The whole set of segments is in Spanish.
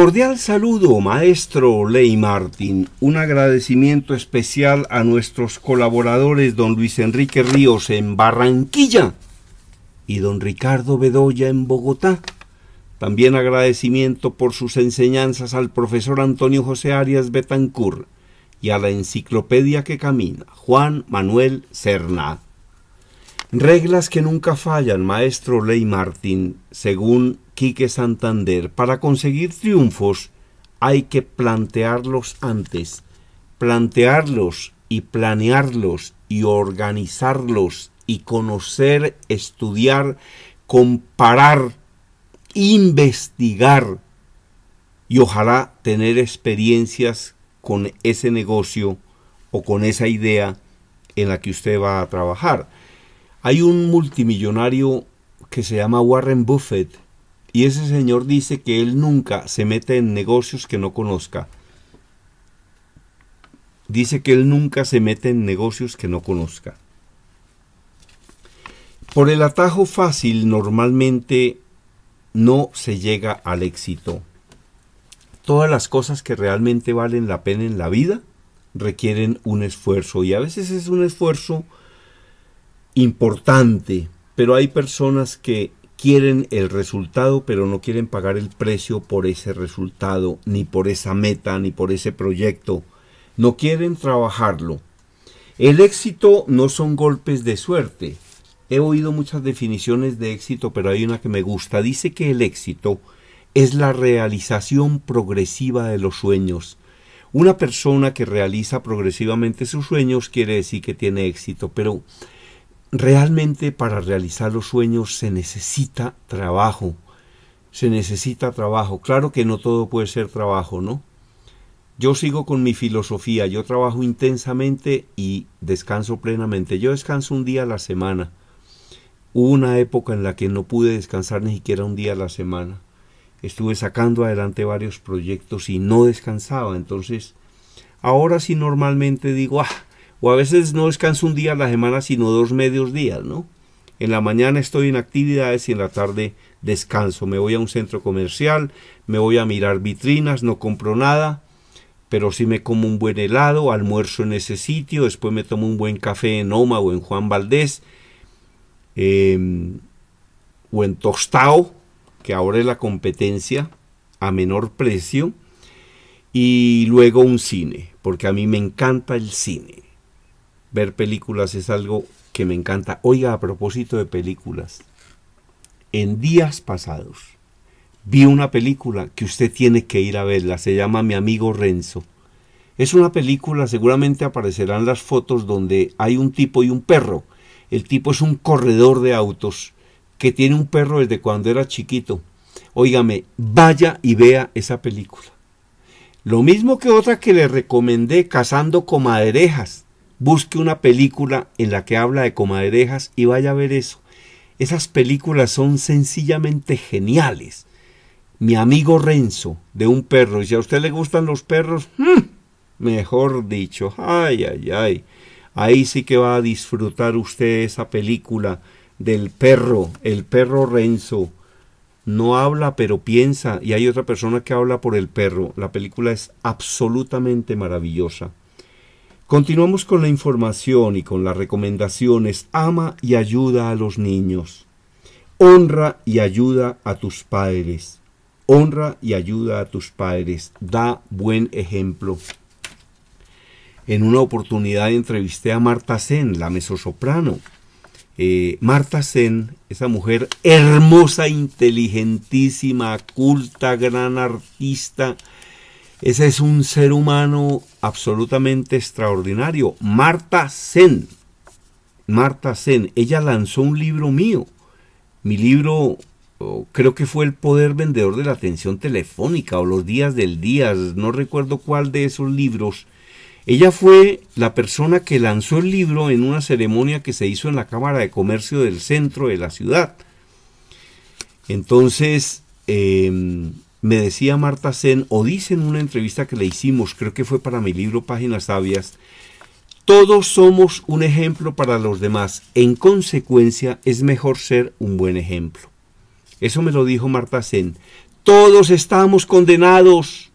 Cordial saludo, maestro Ley Martín. Un agradecimiento especial a nuestros colaboradores, don Luis Enrique Ríos en Barranquilla y don Ricardo Bedoya en Bogotá. También agradecimiento por sus enseñanzas al profesor Antonio José Arias Betancourt y a la enciclopedia que camina, Juan Manuel Serna. Reglas que nunca fallan, maestro Ley Martín, según Quique Santander, para conseguir triunfos hay que plantearlos antes, plantearlos y planearlos y organizarlos y conocer, estudiar, comparar, investigar y ojalá tener experiencias con ese negocio o con esa idea en la que usted va a trabajar. Hay un multimillonario que se llama Warren Buffett y ese señor dice que él nunca se mete en negocios que no conozca. Dice que él nunca se mete en negocios que no conozca. Por el atajo fácil normalmente no se llega al éxito. Todas las cosas que realmente valen la pena en la vida requieren un esfuerzo y a veces es un esfuerzo importante, pero hay personas que quieren el resultado, pero no quieren pagar el precio por ese resultado, ni por esa meta, ni por ese proyecto. No quieren trabajarlo. El éxito no son golpes de suerte. He oído muchas definiciones de éxito, pero hay una que me gusta. Dice que el éxito es la realización progresiva de los sueños. Una persona que realiza progresivamente sus sueños quiere decir que tiene éxito, pero realmente para realizar los sueños se necesita trabajo. Se necesita trabajo. Claro que no todo puede ser trabajo, ¿no? Yo sigo con mi filosofía, yo trabajo intensamente y descanso plenamente. Yo descanso un día a la semana. Hubo una época en la que no pude descansar ni siquiera un día a la semana. Estuve sacando adelante varios proyectos y no descansaba. Entonces, ahora sí normalmente digo, ah, o a veces no descanso un día a la semana, sino dos medios días, ¿no? En la mañana estoy en actividades y en la tarde descanso. Me voy a un centro comercial, me voy a mirar vitrinas, no compro nada, pero sí me como un buen helado, almuerzo en ese sitio, después me tomo un buen café en Oma o en Juan Valdés, em, o en Tostao, que ahora es la competencia a menor precio, y luego un cine, porque a mí me encanta el cine ver películas es algo que me encanta. Oiga, a propósito de películas, en días pasados vi una película que usted tiene que ir a verla, se llama Mi amigo Renzo. Es una película, seguramente aparecerán las fotos donde hay un tipo y un perro. El tipo es un corredor de autos que tiene un perro desde cuando era chiquito. Óigame, vaya y vea esa película. Lo mismo que otra que le recomendé, Cazando Comaderejas. Busque una película en la que habla de comadrejas y vaya a ver eso. Esas películas son sencillamente geniales. Mi amigo Renzo, de un perro, y si a usted le gustan los perros, mm, mejor dicho, ay, ay, ay. Ahí sí que va a disfrutar usted esa película del perro, el perro Renzo. No habla, pero piensa, y hay otra persona que habla por el perro. La película es absolutamente maravillosa. Continuamos con la información y con las recomendaciones. Ama y ayuda a los niños. Honra y ayuda a tus padres. Honra y ayuda a tus padres. Da buen ejemplo. En una oportunidad entrevisté a Marta Zen, la mezzosoprano. Eh, Marta Zen, esa mujer hermosa, inteligentísima, culta, gran artista. Ese es un ser humano absolutamente extraordinario. Marta Zen. Marta Zen. Ella lanzó un libro mío. Mi libro oh, creo que fue El Poder Vendedor de la Atención Telefónica o Los Días del Día. No recuerdo cuál de esos libros. Ella fue la persona que lanzó el libro en una ceremonia que se hizo en la Cámara de Comercio del centro de la ciudad. Entonces, em, me decía Marta Zen, o dice en una entrevista que le hicimos, creo que fue para mi libro Páginas Sabias, todos somos un ejemplo para los demás. En consecuencia, es mejor ser un buen ejemplo. Eso me lo dijo Marta Zen. Todos estamos condenados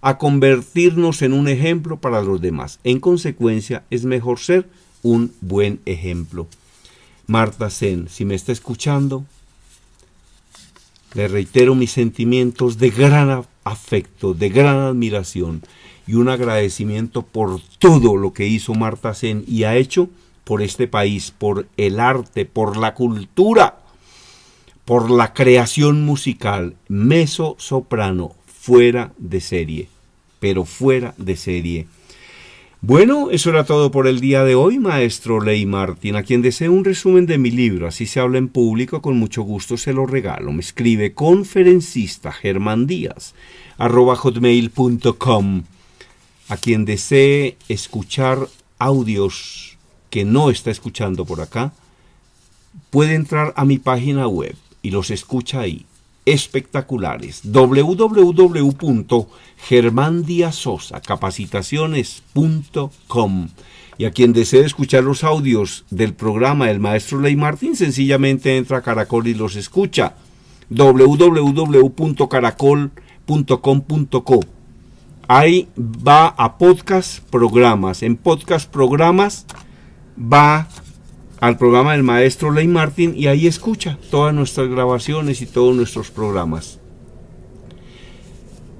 a convertirnos en un ejemplo para los demás. En consecuencia, es mejor ser un buen ejemplo. Marta Zen, si me está escuchando, le reitero mis sentimientos de gran afecto, de gran admiración y un agradecimiento por todo lo que hizo Marta Sen y ha hecho por este país, por el arte, por la cultura, por la creación musical, meso soprano, fuera de serie, pero fuera de serie. Bueno, eso era todo por el día de hoy, maestro Ley Martín. A quien desee un resumen de mi libro, así se habla en público, con mucho gusto se lo regalo. Me escribe conferencista Germán Díaz, A quien desee escuchar audios que no está escuchando por acá, puede entrar a mi página web y los escucha ahí espectaculares. www.germandiasosacapacitaciones.com y a quien desee escuchar los audios del programa del maestro Ley Martín, sencillamente entra a Caracol y los escucha. www.caracol.com.co Ahí va a podcast programas. En podcast programas va al programa del maestro Ley Martin y ahí escucha todas nuestras grabaciones y todos nuestros programas.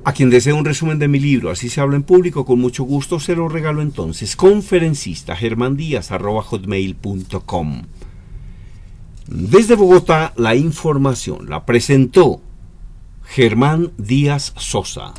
A quien desee un resumen de mi libro, así se habla en público, con mucho gusto se lo regalo entonces. Conferencista hotmail.com. Desde Bogotá, la información la presentó Germán Díaz Sosa.